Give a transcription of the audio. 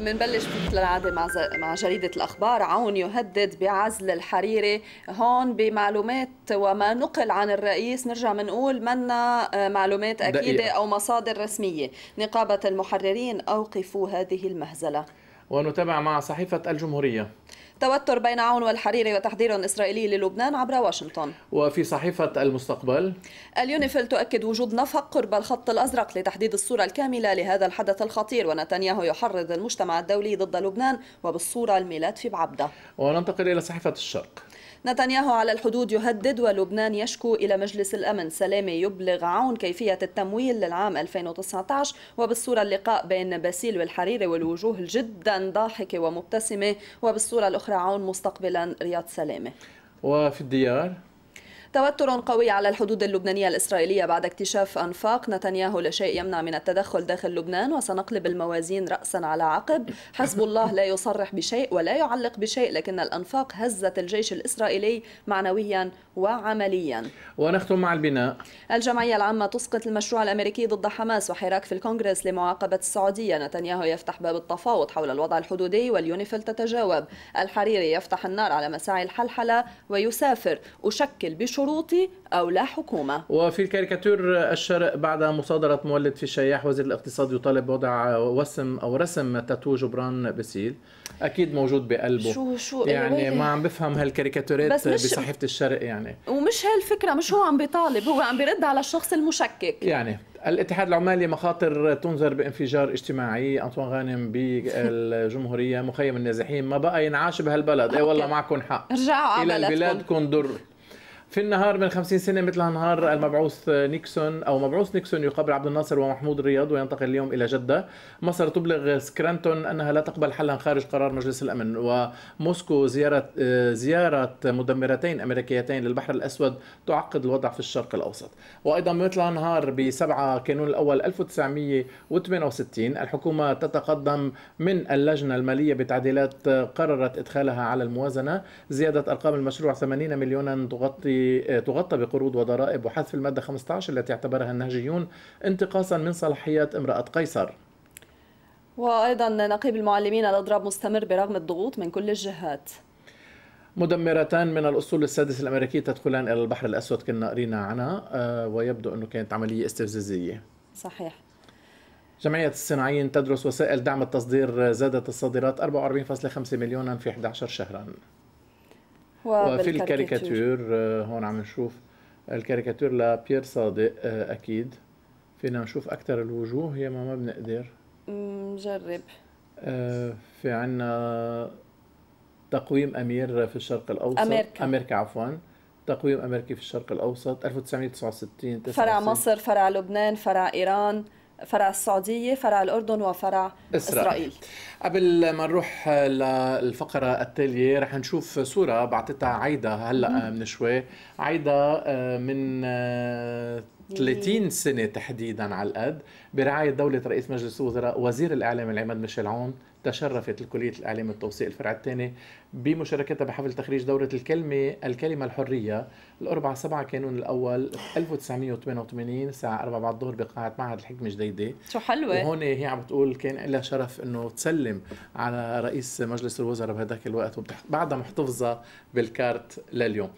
منبلش مثل العادة مع مع جريدة الأخبار عون يهدد بعزل الحريري هون بمعلومات وما نقل عن الرئيس نرجع منقول منا آه، معلومات أكيدة دقيقة. أو مصادر رسمية نقابة المحررين أوقفوا هذه المهزلة ونتابع مع صحيفة الجمهورية توتر بين عون والحريري وتحذير إسرائيلي للبنان عبر واشنطن وفي صحيفة المستقبل اليونيفيل تؤكد وجود نفق قرب الخط الأزرق لتحديد الصورة الكاملة لهذا الحدث الخطير ونتنياهو يحرض المجتمع الدولي ضد لبنان وبالصورة الميلاد في بعبدة وننتقل إلى صحيفة الشرق نتنياهو على الحدود يهدد ولبنان يشكو إلى مجلس الأمن سلامة يبلغ عون كيفية التمويل للعام 2019 وبالصورة اللقاء بين باسيل والحريري والوجوه جدا ضاحكة ومبتسمة وبالصورة الأخرى عون مستقبلا رياض سلامة وفي الديار توتر قوي على الحدود اللبنانية الإسرائيلية بعد اكتشاف أنفاق نتنياهو لشيء يمنع من التدخل داخل لبنان وسنقلب الموازين رأسا على عقب حزب الله لا يصرح بشيء ولا يعلق بشيء لكن الأنفاق هزت الجيش الإسرائيلي معنويا وعمليا ونختم مع البناء الجمعية العامة تسقط المشروع الأمريكي ضد حماس وحراك في الكونغرس لمعاقبة السعودية نتنياهو يفتح باب التفاوض حول الوضع الحدودي واليونيفل تتجاوب الحريري يفتح النار على مساعي الحلحلة ويسافر أشكل بش شروط أو لا حكومة وفي الكاريكاتير الشرق بعد مصادرة مولد في الشياح وزير الاقتصاد يطالب بوضع وسم أو رسم تاتو جبران بسيل أكيد موجود بقلبه شو شو يعني إيه. ما عم بفهم هالكاريكاتورات بصحيفة الشرق يعني ومش هالفكرة مش هو عم بيطالب هو عم بيرد على الشخص المشكك يعني الاتحاد العمالي مخاطر تنذر بانفجار اجتماعي انطوان غانم بالجمهوريه مخيم النازحين ما بقى ينعاش بهالبلد اي والله معكم حق ارجعوا على بلادكم در في النهار من 50 سنة مثل نهار المبعوث نيكسون أو مبعوث نيكسون يقابل عبد الناصر ومحمود الرياض وينتقل اليوم إلى جدة مصر تبلغ سكرانتون أنها لا تقبل حلا خارج قرار مجلس الأمن وموسكو زيارة زيارة مدمرتين أمريكيتين للبحر الأسود تعقد الوضع في الشرق الأوسط وأيضا مثل نهار ب 7 كانون الأول 1968 الحكومة تتقدم من اللجنة المالية بتعديلات قررت إدخالها على الموازنة زيادة أرقام المشروع 80 مليونا تغطي تغطى بقروض وضرائب وحذف المادة 15 التي اعتبرها النهجيون انتقاصا من صلاحيات امرأة قيصر وأيضا نقيب المعلمين الأضراب مستمر برغم الضغوط من كل الجهات مدمرتان من الاسطول السادس الامريكي تدخلان الى البحر الاسود كنا قرينا عنها آه، ويبدو انه كانت عمليه استفزازيه صحيح جمعية الصناعيين تدرس وسائل دعم التصدير زادت الصادرات 44.5 مليونا في 11 شهرا وفي الكاريكاتير آه، هون عم نشوف الكاريكاتير لبيير صادق آه، اكيد فينا نشوف اكثر الوجوه يا ما ما بنقدر نجرب آه، في عنا تقويم امير في الشرق الاوسط امريكا امريكا عفوا تقويم امريكي في الشرق الاوسط 1969 فرع مصر فرع لبنان فرع ايران فرع السعوديه فرع الاردن وفرع اسرائيل, إسرائيل. قبل ما نروح للفقرة التالية رح نشوف صورة بعتتها عايدة هلا من شوي عايدة آه، من 30 آه، سنة تحديدا على القد برعاية دولة رئيس مجلس الوزراء وزير الإعلام العماد ميشيل عون تشرفت الكلية الإعلام التوثيق الفرع الثاني بمشاركتها بحفل تخريج دورة الكلمة الكلمة الحرية الأربعة 7 كانون الأول 1988 الساعة 4 بعد الظهر بقاعة معهد الحكمة جديدة شو حلوة وهون هي عم بتقول كان لها شرف إنه تسلم بتسلم على رئيس مجلس الوزراء بهداك الوقت وبعدها محتفظة بالكارت لليوم